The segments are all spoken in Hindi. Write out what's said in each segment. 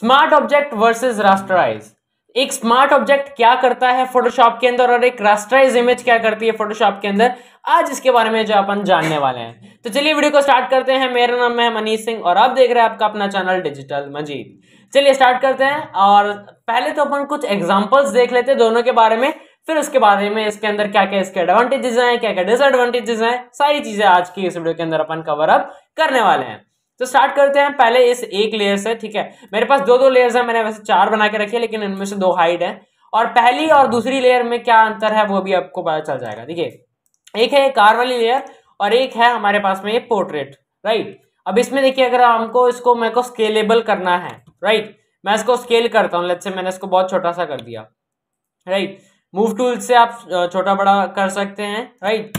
स्मार्ट ऑब्जेक्ट वर्सेस रास्टराइज एक स्मार्ट ऑब्जेक्ट क्या करता है फोटोशॉप के अंदर और एक रास्टराइज इमेज क्या करती है फोटोशॉप के अंदर आज इसके बारे में जो अपन जानने वाले हैं तो चलिए वीडियो को स्टार्ट करते हैं मेरा नाम है मनीष सिंह और आप देख रहे हैं आपका अपना चैनल डिजिटल मजीद चलिए स्टार्ट करते हैं और पहले तो अपन कुछ एग्जाम्पल्स देख लेते हैं दोनों के बारे में फिर उसके बारे में इसके अंदर क्या क्या इसके एडवांटेजेस हैं क्या क्या डिसएडवांटेजेस हैं सारी चीजें आज की इस वीडियो के अंदर अपन कवर अप करने वाले हैं तो स्टार्ट करते हैं पहले इस एक लेयर से ठीक है मेरे पास दो दो लेयर्स हैं मैंने वैसे चार बना के रखी है लेकिन इनमें से दो हाइड है और पहली और दूसरी लेयर में क्या अंतर है वो भी आपको पता चल जाएगा देखिए एक है कार वाली लेयर और एक है हमारे पास में ये पोर्ट्रेट राइट अब इसमें देखिए अगर हमको इसको मेरे को स्केलेबल करना है राइट मैं इसको स्केल करता हूँ लेट से मैंने इसको बहुत छोटा सा कर दिया राइट मूव टूल से आप छोटा बड़ा कर सकते हैं राइट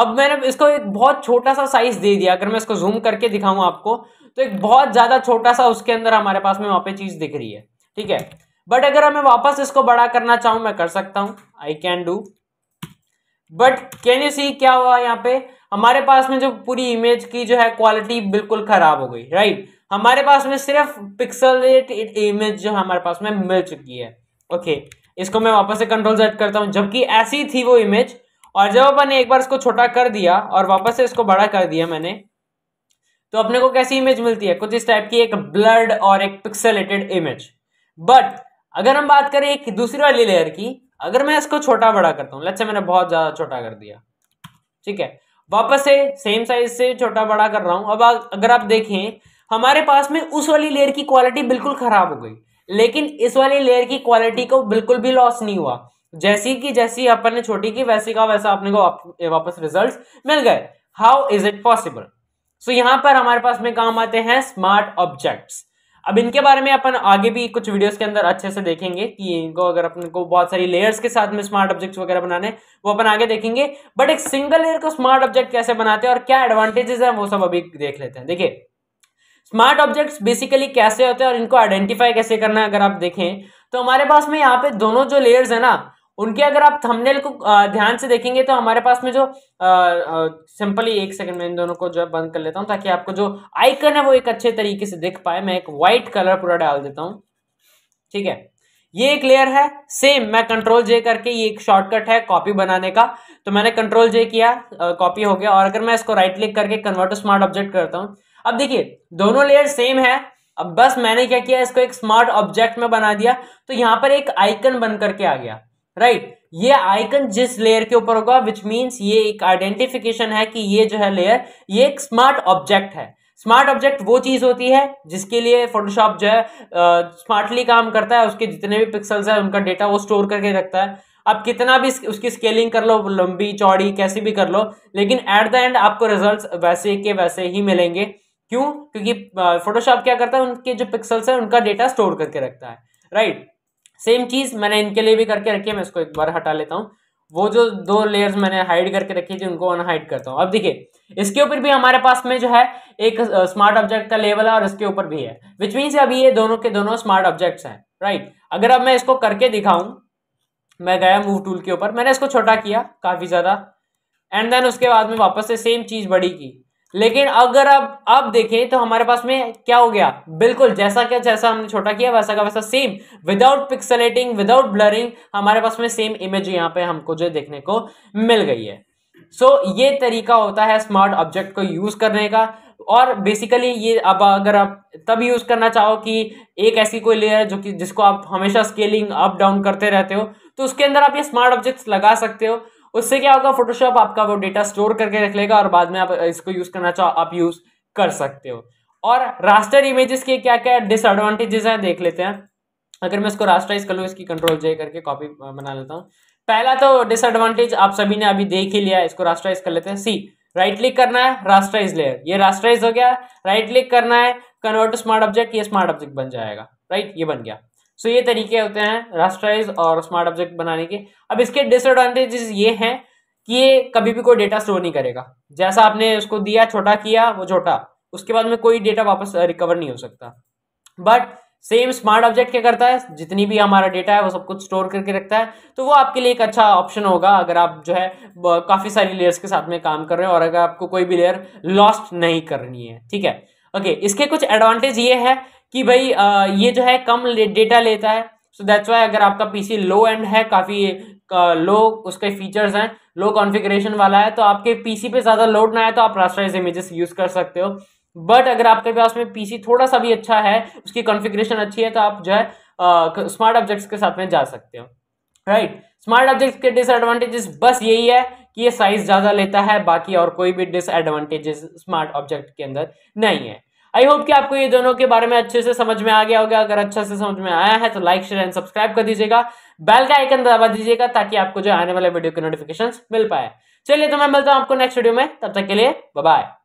अब मैंने इसको एक बहुत छोटा सा साइज दे दिया अगर मैं इसको जूम करके दिखाऊं आपको तो एक बहुत ज्यादा छोटा सा उसके अंदर हमारे पास में वहां पे चीज दिख रही है ठीक है बट अगर मैं वापस इसको बड़ा करना चाहूं मैं कर सकता हूं I can do but can you see क्या हुआ यहाँ पे हमारे पास में जो पूरी इमेज की जो है क्वालिटी बिल्कुल खराब हो गई राइट हमारे पास में सिर्फ पिक्सलेट इमेज जो हमारे पास में मिल चुकी है ओके okay, इसको मैं वापस से कंट्रोल सेट करता हूं जबकि ऐसी थी वो इमेज और जब अपन ने एक बार इसको छोटा कर दिया और वापस से इसको बड़ा कर दिया मैंने तो अपने को कैसी इमेज मिलती है कुछ इस टाइप की एक ब्लर्ड और एक पिक्सलेटेड इमेज बट अगर हम बात करें एक दूसरी वाली लेयर की अगर मैं इसको छोटा बड़ा करता हूँ लच्छा मैंने बहुत ज़्यादा छोटा कर दिया ठीक है वापस से सेम साइज से छोटा बड़ा कर रहा हूं अब अगर आप देखें हमारे पास में उस वाली लेयर की क्वालिटी बिल्कुल खराब हो गई लेकिन इस वाली लेयर की क्वालिटी को बिल्कुल भी लॉस नहीं हुआ जैसी की जैसी अपन ने छोटी की वैसी का वैसा अपने को वापस रिजल्ट मिल गए how is it possible so यहाँ पर हमारे पास में काम आते हैं स्मार्ट ऑब्जेक्ट्स अब इनके बारे में अपन आगे भी कुछ वीडियोस के अंदर अच्छे से देखेंगे कि इनको अगर अपने को बहुत सारी लेयर्स के साथ में स्मार्ट ऑब्जेक्ट्स वगैरह बनाने वो अपन आगे देखेंगे बट एक सिंगल लेयर को स्मार्ट ऑब्जेक्ट कैसे बनाते हैं और क्या एडवांटेजेस हैं वो सब अभी देख लेते हैं देखिए स्मार्ट ऑब्जेक्ट्स बेसिकली कैसे होते हैं और इनको आइडेंटिफाई कैसे करना है अगर आप देखें तो हमारे पास में यहाँ पे दोनों जो लेयर्स है ना उनके अगर आप थंबनेल को ध्यान से देखेंगे तो हमारे पास में जो सिंपली एक सेकंड में इन दोनों को जो है बंद कर लेता हूँ ताकि आपको जो आइकन है वो एक अच्छे तरीके से दिख पाए मैं एक व्हाइट कलर पूरा डाल देता हूँ ठीक है ये एक लेयर है सेम मैं कंट्रोल जे करके ये एक शॉर्टकट है कॉपी बनाने का तो मैंने कंट्रोल जे किया कॉपी हो गया और अगर मैं इसको राइट क्लिक करके कन्वर्ट टू स्मार्ट ऑब्जेक्ट करता हूँ अब देखिए दोनों लेयर सेम है अब बस मैंने क्या किया इसको एक स्मार्ट ऑब्जेक्ट में बना दिया तो यहाँ पर एक आइकन बन करके आ गया राइट ये आइकन जिस लेयर के ऊपर होगा विच मीन्स ये एक आइडेंटिफिकेशन है कि ये जो है लेयर ये एक स्मार्ट ऑब्जेक्ट है स्मार्ट ऑब्जेक्ट वो चीज होती है जिसके लिए फोटोशॉप जो है स्मार्टली काम करता है उसके जितने भी पिक्सल्स है उनका डेटा वो स्टोर करके रखता है आप कितना भी उसकी स्केलिंग कर लो लंबी चौड़ी कैसी भी कर लो लेकिन एट द एंड आपको रिजल्ट्स वैसे के वैसे ही मिलेंगे क्यों क्योंकि फोटोशॉप क्या करता है उनके जो पिक्सल्स है उनका डेटा स्टोर करके रखता है राइट right? सेम चीज़ मैंने इनके लिए भी करके रखी है मैं इसको एक बार हटा लेता हूँ वो जो दो लेयर्स मैंने हाइड करके रखी थी उनको अनहाइड करता हूँ अब देखिए इसके ऊपर भी हमारे पास में जो है एक स्मार्ट ऑब्जेक्ट का लेवल है और इसके ऊपर भी है विच मीन्स अभी ये दोनों के दोनों स्मार्ट ऑब्जेक्ट्स हैं राइट अगर अब मैं इसको करके दिखाऊं मैं गया मूव टूल के ऊपर मैंने इसको छोटा किया काफ़ी ज़्यादा एंड देन उसके बाद में वापस से सेम चीज़ बड़ी की लेकिन अगर आप अब देखें तो हमारे पास में क्या हो गया बिल्कुल जैसा क्या जैसा हमने छोटा किया वैसा का वैसा same without pixelating without blurring हमारे पास में सेम इमेज यहाँ पे हमको जो देखने को मिल गई है सो so, ये तरीका होता है स्मार्ट ऑब्जेक्ट को यूज करने का और बेसिकली ये अब अगर आप तब यूज करना चाहो कि एक ऐसी कोई लेयर जो कि जिसको आप हमेशा स्केलिंग अप डाउन करते रहते हो तो उसके अंदर आप ये स्मार्ट ऑब्जेक्ट्स लगा सकते हो उससे क्या होगा फोटोशॉप आपका वो डेटा स्टोर करके रख लेगा और बाद में आप इसको यूज़ करना चाहो आप यूज़ कर सकते हो और रास्टर इमेजेस के क्या क्या डिसएडवांटेजेस हैं देख लेते हैं अगर मैं इसको रास्टराइज कर लूँ इसकी कंट्रोल जे करके कॉपी बना लेता हूँ पहला तो डिसएडवांटेज आप सभी ने अभी देख ही लिया इसको रास्टराइज कर लेते हैं सी राइट क्लिक करना है रास्टराइज लेयर ये रास्टराइज हो गया राइट क्लिक करना है कन्वर्ट टू स्मार्ट ऑब्जेक्ट ये स्मार्ट ऑब्जेक्ट बन जाएगा राइट ये बन गया सो ये तरीके होते हैं रास्टराइज और स्मार्ट ऑब्जेक्ट बनाने के अब इसके डिसएडवांटेजेस ये हैं कि ये कभी भी कोई डेटा स्टोर नहीं करेगा जैसा आपने उसको दिया छोटा किया वो छोटा उसके बाद में कोई डेटा वापस रिकवर नहीं हो सकता बट सेम स्मार्ट ऑब्जेक्ट क्या करता है जितनी भी हमारा डेटा है वो सब कुछ स्टोर करके रखता है तो वो आपके लिए एक अच्छा ऑप्शन होगा अगर आप जो है काफ़ी सारी लेयर्स के साथ में काम कर रहे हो और अगर आपको कोई भी लेयर लॉस्ट नहीं करनी है ठीक है ओके okay, इसके कुछ एडवांटेज ये है कि भाई ये जो है कम डेटा लेता है सो दैट्स वाई अगर आपका पीसी लो एंड है काफ़ी लो उसके फीचर्स हैं लो कॉन्फ़िगरेशन वाला है तो आपके पीसी पे ज़्यादा लोड ना आए तो आप रास्टराइज इमेजेस यूज़ कर सकते हो बट अगर आपके पास में पीसी थोड़ा सा भी अच्छा है उसकी कॉन्फ़िगरेशन अच्छी है तो आप जो है स्मार्ट ऑब्जेक्ट्स के साथ में जा सकते हो राइट स्मार्ट ऑब्जेक्ट्स के डिसएडवांटेजेस बस यही है कि ये साइज़ ज़्यादा लेता है बाकी और कोई भी डिसएडवांटेजेस स्मार्ट ऑब्जेक्ट के अंदर नहीं है आई होप कि आपको ये दोनों के बारे में अच्छे से समझ में आ गया होगा अगर अच्छा से समझ में आया है तो लाइक शेयर एंड सब्सक्राइब कर दीजिएगा बेल का आइकन दबा दीजिएगा ताकि आपको जो आने वाले वीडियो के नोटिफिकेशन मिल पाए चलिए तो मैं मिलता हूँ आपको नेक्स्ट वीडियो में तब तक के लिए बाय